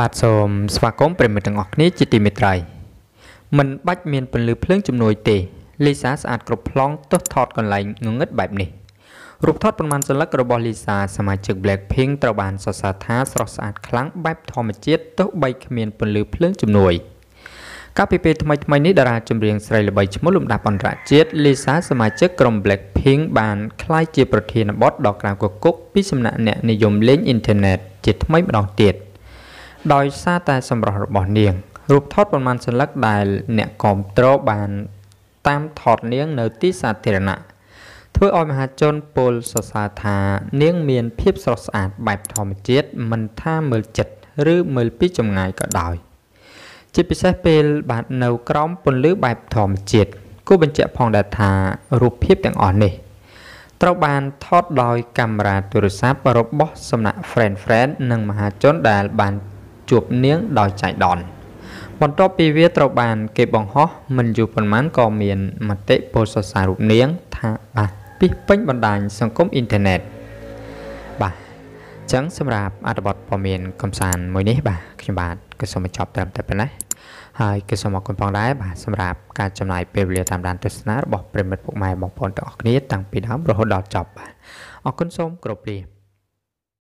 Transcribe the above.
បាទសូមស្វាគមន៍ប្រិមិត្តទាំងអស់គ្នាជាទីមេត្រីមិនបាច់មានពន្លឺភ្លើងជំនួយទេលីសាស្អាតគ្រប់ប្លង់ទោះថត កន្លែងងងឹតបែបនេះរូបថតប្រមាណសន្លឹករបស់លីសាសមាជិក Blackpink ត្រូវបានសរសើរថាស្រស់ស្អាតខ្លាំងបែបធម្មជាតិទោះបីគ្មានពន្លឺភ្លើងជំនួយកាលពីពេលថ្មីៗនេះតារាចម្រៀងស្រីល្បីឈ្មោះលំដាប់អន្តរជាតិលីសាសមាជិកក្រុម Blackpink បានក្លាយជា ប្រធានបទដ៏ក្រៅគគុកពីសំណាក់អ្នកនិយមលេងអ៊ីនធឺណិតជាថ្មីម្ដងទៀត។ដោយសារតែសម្រស់របស់នាងរូបថតប៉ុន្មានសន្លឹកដែលអ្នកគាំទ្របានតាមថតនាងនៅទីសាធារណៈធ្វើឲ្យមហាជនពលសរសើរថា នាងមានភាពស្រស់ស្អាតបែបធម្មជាតិមិនថាមើលចិត្តឬមើលពីចម្ងាយក៏ដោយ ជាពិសេសពេលបាទនៅក្រោមពន្លឺបែបធម្មជាតិគូបញ្ជាក់ផងដែរថារូបភាពទាំងអស់នេះត្រូវបានថតដោយកាមេរ៉ាទូរស័ព្ទរបស់សំណាក់ Friend Friend និងមហាជនដែលបានជួបនាងដោយចៃដន្យបន្ទាប់ពីវាត្រូវបាន គេបង្ហោះមិនយូរប៉ុន្មានក៏មានមតិពលសរសើររូបនាងថាបាទពីពេញបណ្ដាញសង្គមអ៊ីនធឺណិតបាទចឹងសម្រាប់អត្ថបទព័ត៌មានកំសាន្តមួយនេះបាទខ្ញុំបាទក៏សូមបញ្ចប់ត្រឹមតែប៉ុណ្ណេះហើយក៏សូមអរគុណផងដែរបាទសម្រាប់ការចំណាយពេលវេលាតាមដានទស្សនារបស់ប្រិមិត្តពុកម៉ែបងប្អូនទាំងអស់គ្នាតាំងពីដើមរហូតដល់ចប់បាទអរគុណសូមគោរពលា